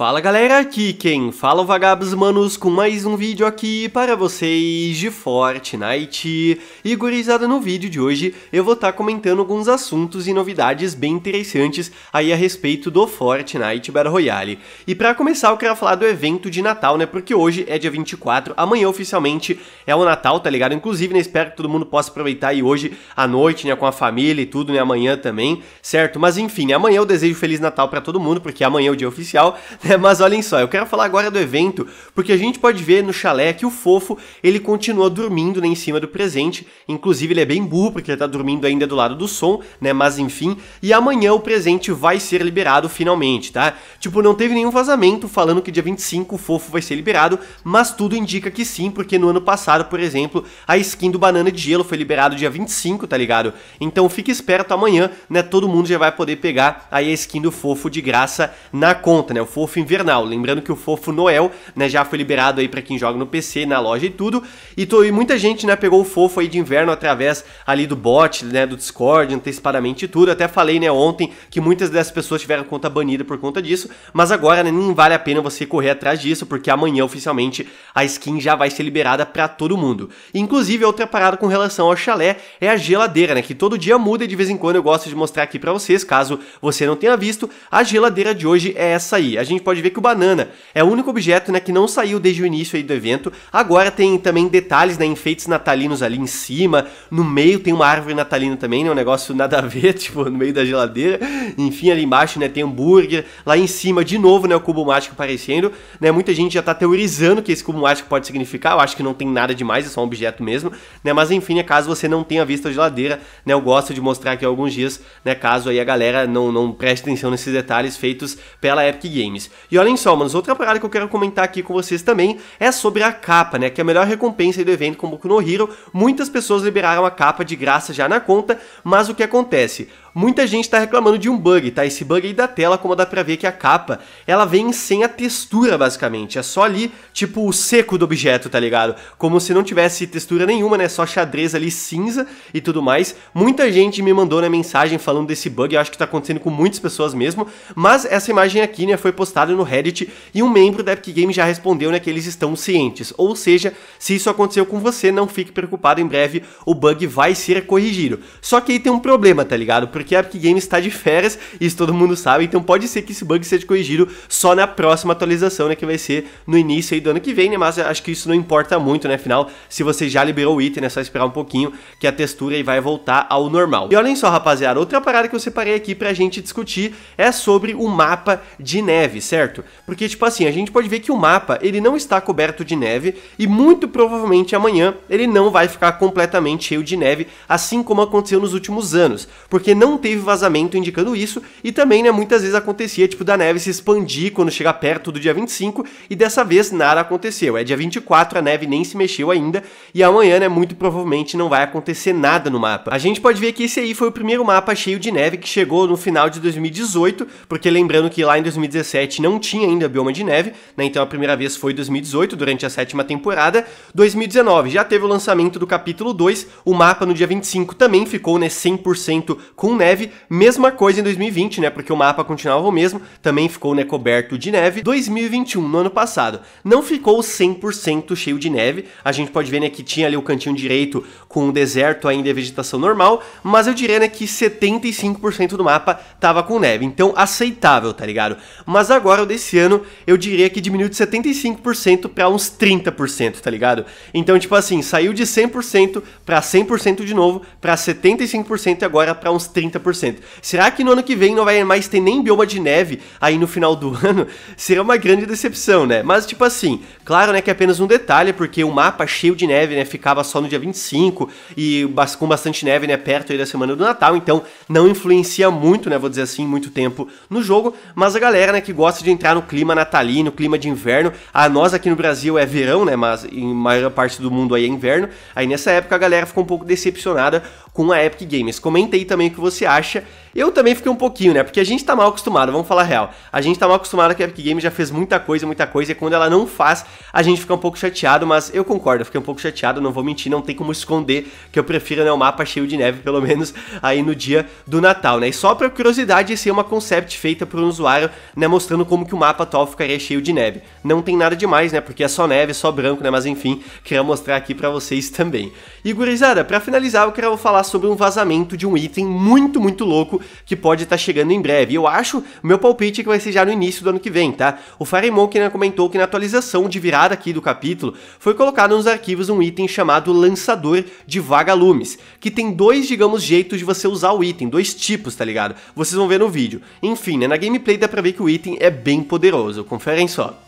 Fala galera, aqui quem fala é o Vagabos Manos com mais um vídeo aqui para vocês de Fortnite. E gurizada, no vídeo de hoje eu vou estar tá comentando alguns assuntos e novidades bem interessantes aí a respeito do Fortnite Battle Royale. E para começar eu quero falar do evento de Natal, né, porque hoje é dia 24, amanhã oficialmente é o Natal, tá ligado? Inclusive, né, espero que todo mundo possa aproveitar aí hoje à noite, né, com a família e tudo, né, amanhã também, certo? Mas enfim, amanhã eu desejo Feliz Natal para todo mundo, porque amanhã é o dia oficial, É, mas olhem só, eu quero falar agora do evento, porque a gente pode ver no chalé que o fofo ele continua dormindo né, em cima do presente. Inclusive, ele é bem burro, porque ele tá dormindo ainda do lado do som, né? Mas enfim. E amanhã o presente vai ser liberado finalmente, tá? Tipo, não teve nenhum vazamento falando que dia 25 o fofo vai ser liberado, mas tudo indica que sim, porque no ano passado, por exemplo, a skin do banana de gelo foi liberado dia 25, tá ligado? Então fique esperto amanhã, né? Todo mundo já vai poder pegar aí a skin do fofo de graça na conta, né? O fofo invernal. Lembrando que o Fofo Noel, né, já foi liberado aí para quem joga no PC, na loja e tudo. E, tô, e muita gente, né, pegou o Fofo aí de inverno através ali do bot, né, do Discord, antecipadamente e tudo. Até falei, né, ontem que muitas dessas pessoas tiveram conta banida por conta disso, mas agora né, nem vale a pena você correr atrás disso, porque amanhã oficialmente a skin já vai ser liberada para todo mundo. Inclusive, outra parada com relação ao chalé é a geladeira, né, que todo dia muda e de vez em quando eu gosto de mostrar aqui para vocês, caso você não tenha visto, a geladeira de hoje é essa aí. A gente gente pode ver que o Banana é o único objeto né, que não saiu desde o início aí do evento. Agora tem também detalhes, né, enfeites natalinos ali em cima. No meio tem uma árvore natalina também, né, um negócio nada a ver, tipo, no meio da geladeira. Enfim, ali embaixo né, tem hambúrguer. Lá em cima, de novo, né, o cubo mágico aparecendo. Né, muita gente já está teorizando que esse cubo mágico pode significar. Eu acho que não tem nada demais, é só um objeto mesmo. Né, mas enfim, é caso você não tenha visto a geladeira, né, eu gosto de mostrar aqui alguns dias, né, caso aí a galera não, não preste atenção nesses detalhes feitos pela Epic Games. E olhem só, mano, outra parada que eu quero comentar aqui com vocês também é sobre a capa, né? Que é a melhor recompensa do evento com Boku no Hero. Muitas pessoas liberaram a capa de graça já na conta, mas o que acontece? Muita gente está reclamando de um bug, tá? Esse bug aí da tela, como dá pra ver que a capa, ela vem sem a textura, basicamente. É só ali, tipo, o seco do objeto, tá ligado? Como se não tivesse textura nenhuma, né? Só xadrez ali cinza e tudo mais. Muita gente me mandou na né, mensagem falando desse bug, eu acho que tá acontecendo com muitas pessoas mesmo. Mas essa imagem aqui, né, foi postada no Reddit e um membro da Epic Games já respondeu, né, que eles estão cientes. Ou seja, se isso aconteceu com você, não fique preocupado, em breve o bug vai ser corrigido. Só que aí tem um problema, tá ligado? porque a Epic Games está de férias, isso todo mundo sabe, então pode ser que esse bug seja corrigido só na próxima atualização, né, que vai ser no início aí do ano que vem, né, mas acho que isso não importa muito, né, afinal, se você já liberou o item, né, é só esperar um pouquinho que a textura aí vai voltar ao normal. E olhem só, rapaziada, outra parada que eu separei aqui pra gente discutir é sobre o mapa de neve, certo? Porque, tipo assim, a gente pode ver que o mapa, ele não está coberto de neve e muito provavelmente amanhã ele não vai ficar completamente cheio de neve, assim como aconteceu nos últimos anos, porque não não teve vazamento indicando isso, e também, né, muitas vezes acontecia, tipo, da neve se expandir quando chega perto do dia 25, e dessa vez nada aconteceu. É dia 24, a neve nem se mexeu ainda, e amanhã, né, muito provavelmente não vai acontecer nada no mapa. A gente pode ver que esse aí foi o primeiro mapa cheio de neve que chegou no final de 2018, porque lembrando que lá em 2017 não tinha ainda bioma de neve, né, então a primeira vez foi 2018, durante a sétima temporada. 2019 já teve o lançamento do capítulo 2, o mapa no dia 25 também ficou, né, 100% com neve, mesma coisa em 2020, né? Porque o mapa continuava o mesmo, também ficou né, coberto de neve. 2021, no ano passado, não ficou 100% cheio de neve. A gente pode ver né, que tinha ali o cantinho direito com o deserto ainda e é vegetação normal, mas eu diria né, que 75% do mapa tava com neve. Então, aceitável, tá ligado? Mas agora, desse ano, eu diria que diminuiu de 75% para uns 30%, tá ligado? Então, tipo assim, saiu de 100% para 100% de novo, para 75% e agora para uns 30%. 30%. Será que no ano que vem não vai mais ter nem bioma de neve aí no final do ano? Seria uma grande decepção, né? Mas tipo assim, claro né, que é apenas um detalhe, porque o mapa cheio de neve né, ficava só no dia 25 e com bastante neve né, perto aí da semana do Natal, então não influencia muito, né, vou dizer assim, muito tempo no jogo, mas a galera né, que gosta de entrar no clima natalino, clima de inverno, a nós aqui no Brasil é verão, né, mas em maior parte do mundo aí é inverno, aí nessa época a galera ficou um pouco decepcionada com a Epic Games. Comenta aí também o que você acha. Eu também fiquei um pouquinho, né? Porque a gente tá mal acostumado, vamos falar real. A gente tá mal acostumado que a Epic Games já fez muita coisa, muita coisa, e quando ela não faz, a gente fica um pouco chateado, mas eu concordo, eu fiquei um pouco chateado, não vou mentir, não tem como esconder que eu prefiro, né, o um mapa cheio de neve, pelo menos aí no dia do Natal, né? E só pra curiosidade, esse é uma concept feita por um usuário, né, mostrando como que o mapa atual ficaria cheio de neve. Não tem nada demais, né? Porque é só neve, só branco, né? Mas enfim, queria mostrar aqui para vocês também. E gurizada, pra finalizar, eu quero falar sobre um vazamento de um item muito, muito louco que pode estar tá chegando em breve. Eu acho, meu palpite é que vai ser já no início do ano que vem, tá? O Firemon né, comentou que na atualização de virada aqui do capítulo foi colocado nos arquivos um item chamado Lançador de Vagalumes, que tem dois, digamos, jeitos de você usar o item, dois tipos, tá ligado? Vocês vão ver no vídeo. Enfim, né, na gameplay dá pra ver que o item é bem poderoso, conferem só.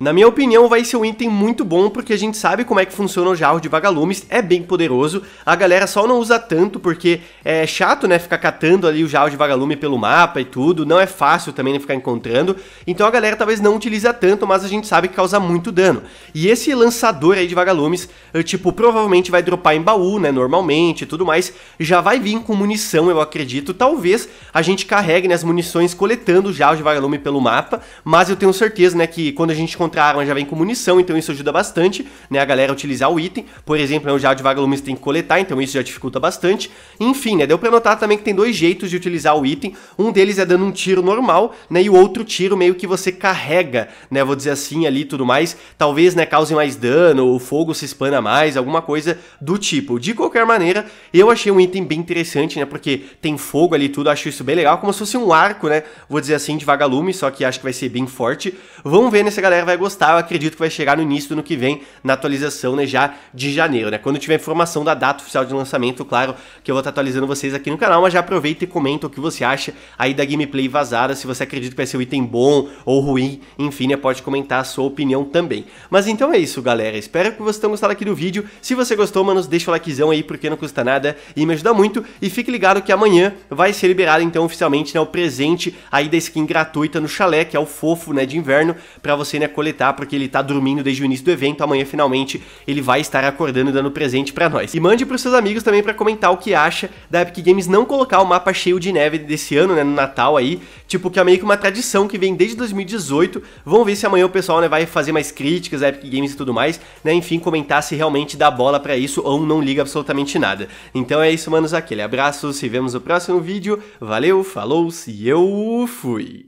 Na minha opinião, vai ser um item muito bom porque a gente sabe como é que funciona o jarro de vagalumes, é bem poderoso. A galera só não usa tanto porque é chato, né, ficar catando ali o jarro de vagalume pelo mapa e tudo, não é fácil também né, ficar encontrando. Então a galera talvez não utiliza tanto, mas a gente sabe que causa muito dano. E esse lançador aí de vagalumes, eh, tipo, provavelmente vai dropar em baú, né, normalmente e tudo mais, já vai vir com munição, eu acredito. Talvez a gente carregue né, as munições coletando o jarro de vagalume pelo mapa, mas eu tenho certeza, né, que quando a gente encontrar arma já vem com munição, então isso ajuda bastante, né, a galera utilizar o item. Por exemplo, é um já de vagalumes tem que coletar, então isso já dificulta bastante. Enfim, né, deu pra notar também que tem dois jeitos de utilizar o item. Um deles é dando um tiro normal, né, e o outro tiro meio que você carrega, né, vou dizer assim ali tudo mais. Talvez, né, cause mais dano, o fogo se espana mais, alguma coisa do tipo. De qualquer maneira, eu achei um item bem interessante, né, porque tem fogo ali tudo, acho isso bem legal, como se fosse um arco, né, vou dizer assim, de vagalume, só que acho que vai ser bem forte. Vamos ver né, se a galera vai gostar, eu acredito que vai chegar no início do ano que vem, na atualização, né, já de janeiro, né? Quando tiver informação da data oficial de lançamento, claro, que eu vou estar atualizando vocês aqui no canal, mas já aproveita e comenta o que você acha aí da gameplay vazada, se você acredita que vai ser um item bom ou ruim, enfim, né, pode comentar a sua opinião também. Mas então é isso, galera, espero que vocês tenham gostado aqui do vídeo, se você gostou, mano deixa o likezão aí, porque não custa nada e me ajuda muito, e fique ligado que amanhã vai ser liberado, então, oficialmente, né, o presente aí da skin gratuita no chalé, que é o fofo, né, de inverno, pra você, né, coletar, porque ele tá dormindo desde o início do evento. Amanhã, finalmente, ele vai estar acordando e dando presente para nós. E mande pros seus amigos também para comentar o que acha da Epic Games não colocar o mapa cheio de neve desse ano, né? No Natal aí. Tipo, que é meio que uma tradição que vem desde 2018. Vamos ver se amanhã o pessoal né, vai fazer mais críticas à Epic Games e tudo mais, né? Enfim, comentar se realmente dá bola para isso ou não liga absolutamente nada. Então é isso, manos. Aquele abraço, se vemos no próximo vídeo. Valeu, falou, se eu fui!